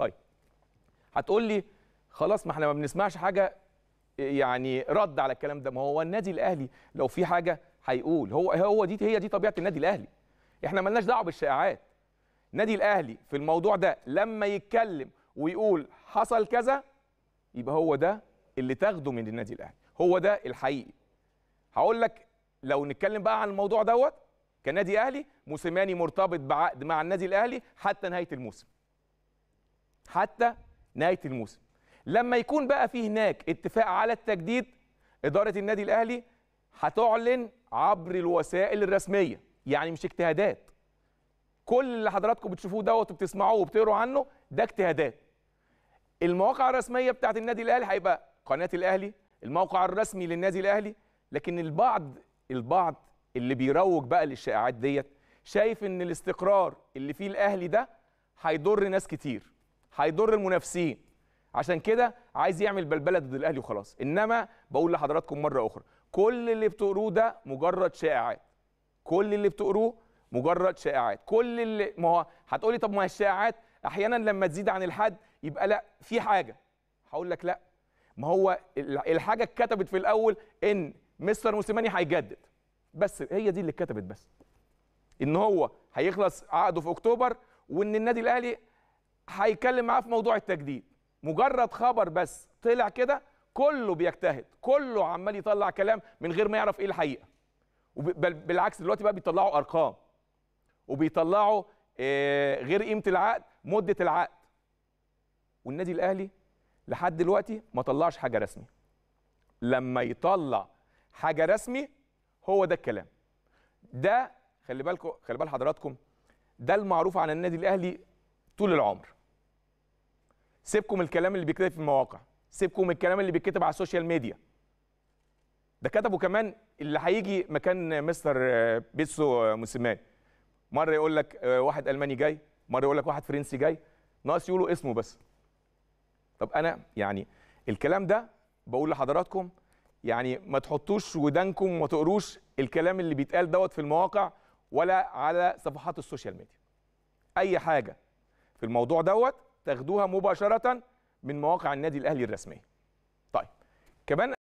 طيب هتقول لي خلاص ما احنا ما بنسمعش حاجه يعني رد على الكلام ده ما هو النادي الاهلي لو في حاجه هيقول هو هو دي هي دي طبيعه النادي الاهلي احنا مالناش دعوه بالشائعات النادي الاهلي في الموضوع ده لما يتكلم ويقول حصل كذا يبقى هو ده اللي تاخده من النادي الاهلي هو ده الحقيقي هقول لك لو نتكلم بقى عن الموضوع دوت كنادي اهلي موسيماني مرتبط بعقد مع النادي الاهلي حتى نهايه الموسم حتى نهايه الموسم لما يكون بقى في هناك اتفاق على التجديد اداره النادي الاهلي هتعلن عبر الوسائل الرسميه يعني مش اجتهادات كل اللي حضراتكم بتشوفوه دوت وبتسمعوه وبتقروا عنه ده اجتهادات المواقع الرسميه بتاعه النادي الاهلي هيبقى قناه الاهلي الموقع الرسمي للنادي الاهلي لكن البعض البعض اللي بيروج بقى للشائعات ديت شايف ان الاستقرار اللي فيه الاهلي ده هيضر ناس كتير هيضر المنافسين عشان كده عايز يعمل بلبله ضد الاهلي وخلاص انما بقول لحضراتكم مره اخرى كل اللي بتقروه ده مجرد شائعات كل اللي بتقروه مجرد شائعات كل اللي ما هو هتقولي طب ما هي الشائعات احيانا لما تزيد عن الحد يبقى لا في حاجه هقول لك لا ما هو الحاجه اتكتبت في الاول ان مستر موسيماني هيجدد بس هي دي اللي اتكتبت بس ان هو هيخلص عقده في اكتوبر وان النادي الاهلي هيتكلم معاه في موضوع التجديد مجرد خبر بس طلع كده كله بيجتهد كله عمال يطلع كلام من غير ما يعرف ايه الحقيقه بل بالعكس دلوقتي بقى بيطلعوا ارقام وبيطلعوا آه، غير قيمه العقد مده العقد والنادي الاهلي لحد دلوقتي ما طلعش حاجه رسمي لما يطلع حاجه رسمي هو ده الكلام ده خلي بالكم خلي بال حضراتكم ده المعروف عن النادي الاهلي طول العمر سيبكم الكلام اللي بيتكتب في المواقع سيبكم الكلام اللي بيتكتب على السوشيال ميديا ده كتبه كمان اللي هيجي مكان مستر آه، بيتسو آه، موسيماني مره يقول لك آه، واحد الماني جاي مره يقول لك واحد فرنسي جاي ناقص يقولوا اسمه بس طب انا يعني الكلام ده بقول لحضراتكم يعني ما تحطوش ودانكم وما تقروش الكلام اللي بيتقال دوت في المواقع ولا على صفحات السوشيال ميديا اي حاجه في الموضوع دوت تاخدوها مباشره من مواقع النادي الاهلي الرسميه طيب كمان